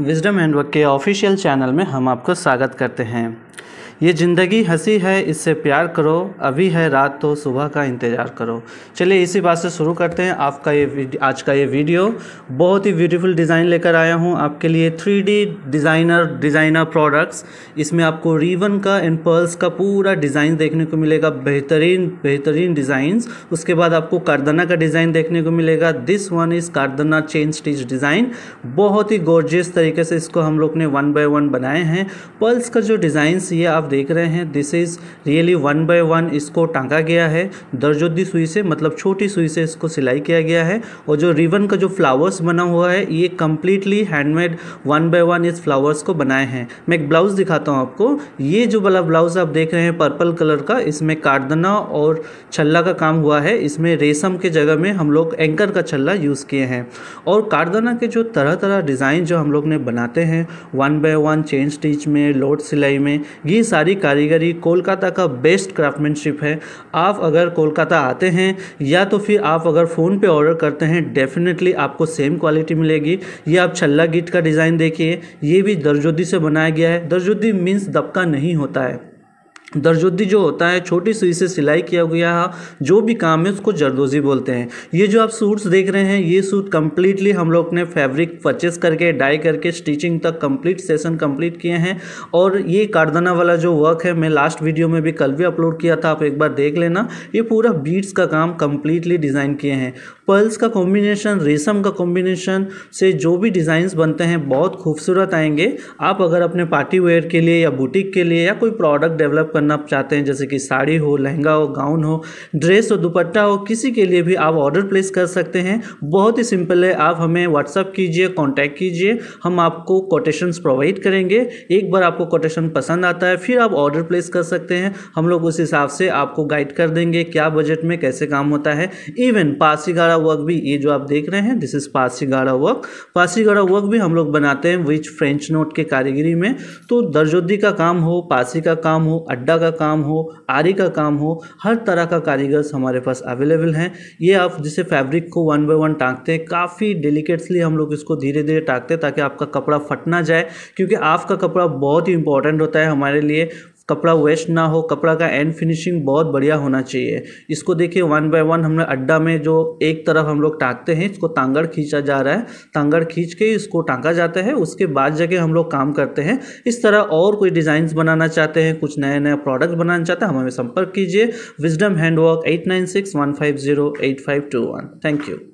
wisdom and वक के official channel में हम आपको स्वागत करते हैं ये ज़िंदगी हंसी है इससे प्यार करो अभी है रात तो सुबह का इंतज़ार करो चलिए इसी बात से शुरू करते हैं आपका ये आज का ये वीडियो बहुत ही ब्यूटीफुल डिज़ाइन लेकर आया हूँ आपके लिए थ्री डिज़ाइनर डिज़ाइनर प्रोडक्ट्स इसमें आपको रीवन का एंड पर्ल्स का पूरा डिज़ाइन देखने को मिलेगा बेहतरीन बेहतरीन डिज़ाइंस उसके बाद आपको कार्दना का डिज़ाइन देखने को मिलेगा दिस वन इज़ कार्दना चेन स्टिच डिज़ाइन बहुत ही गोर्जियस तरीके से इसको हम लोग ने वन बाय वन बनाए हैं पर्ल्स का जो डिज़ाइंस ये आप देख रहे हैं this is really one by one इसको टांगा गया है दर्जोदी सुई से मतलब छोटी सुई से इसको सिलाई किया गया है और जो रिवन का जो फ्लावर्स बना हुआ है ये completely handmade one by one इस फ्लावर्स को बनाए हैं मैं एक ब्लाउज़ दिखाता हूँ आपको ये जो वाला ब्लाउज़ आप देख रहे हैं पर्पल कलर का इसमें कार्दना और छल्ला का काम हुआ है इसमें रेशम के जगह में हम लोग एंकर का छल्ला यूज़ किए हैं और कार्दना के जो तरह तरह डिज़ाइन जो हम लोग ने बनाते हैं one by one chain stitch में लोड सिलाई में ये सारी कारीगरी कोलकाता का बेस्ट क्राफ्टमैनशिप है आप अगर कोलकाता आते हैं या तो फिर आप अगर फ़ोन पे ऑर्डर करते हैं डेफिनेटली आपको सेम क्वालिटी मिलेगी ये आप छल्ला गीट का डिज़ाइन देखिए ये भी दर्जोदी से बनाया गया है दरजुद्दी मीन्स दबका नहीं होता है दरजोदी जो होता है छोटी सुई से सिलाई किया गया जो भी काम है उसको जरदोजी बोलते हैं ये जो आप सूट्स देख रहे हैं ये सूट कम्प्लीटली हम लोग ने फैब्रिक परचेस करके डाई करके स्टिचिंग तक कंप्लीट सेशन कंप्लीट किए हैं और ये कारदाना वाला जो वर्क है मैं लास्ट वीडियो में भी कल भी अपलोड किया था आप एक बार देख लेना ये पूरा बीट्स का काम कम्प्लीटली डिज़ाइन किए हैं पर्ल्स का कॉम्बिनेशन रेशम का कॉम्बिनेशन से जो भी डिज़ाइंस बनते हैं बहुत खूबसूरत आएंगे आप अगर अपने पार्टी वेयर के लिए या बुटीक के लिए या कोई प्रोडक्ट डेवलप कर करना चाहते हैं जैसे कि साड़ी हो लहंगा हो गाउन हो ड्रेस हो दुपट्टा हो किसी के लिए भी आप ऑर्डर प्लेस कर सकते हैं बहुत ही सिंपल है आप हमें व्हाट्सअप कीजिए कॉन्टैक्ट कीजिए हम आपको कोटेशन प्रोवाइड करेंगे एक बार आपको कोटेशन पसंद आता है फिर आप ऑर्डर प्लेस कर सकते हैं हम लोग उस हिसाब से आपको गाइड कर देंगे क्या बजट में कैसे काम होता है इवन पासीगाड़ा वर्क भी ये जो आप देख रहे हैं दिस इज़ पासीगाड़ा वर्क पासीगाड़ा वर्क भी हम लोग बनाते हैं विच फ्रेंच नोट के कारीगरी में तो दर्जोदी का काम हो पासी का काम हो अड्डा गद्दा का काम हो आरी का काम हो हर तरह का कारीगर्स हमारे पास अवेलेबल हैं ये आप जिसे फैब्रिक को वन बाय वन टाँगते हैं काफ़ी डेलिकेटली हम लोग इसको धीरे धीरे टाँगते हैं ताकि आपका कपड़ा फट ना जाए क्योंकि आपका कपड़ा बहुत ही इंपॉर्टेंट होता है हमारे लिए कपड़ा वेस्ट ना हो कपड़ा का एंड फिनिशिंग बहुत बढ़िया होना चाहिए इसको देखिए वन बाय वन हमने अड्डा में जो एक तरफ हम लोग टाँगते हैं इसको तांगड़ खींचा जा रहा है तांगड़ खींच के इसको टाँगा जाता है उसके बाद जाके हम लोग काम करते हैं इस तरह और कोई डिज़ाइंस बनाना चाहते हैं कुछ नए नए प्रोडक्ट बनाना चाहते हैं हमें संपर्क कीजिए wisdom handwork eight nine six one five zero eight five two one thank you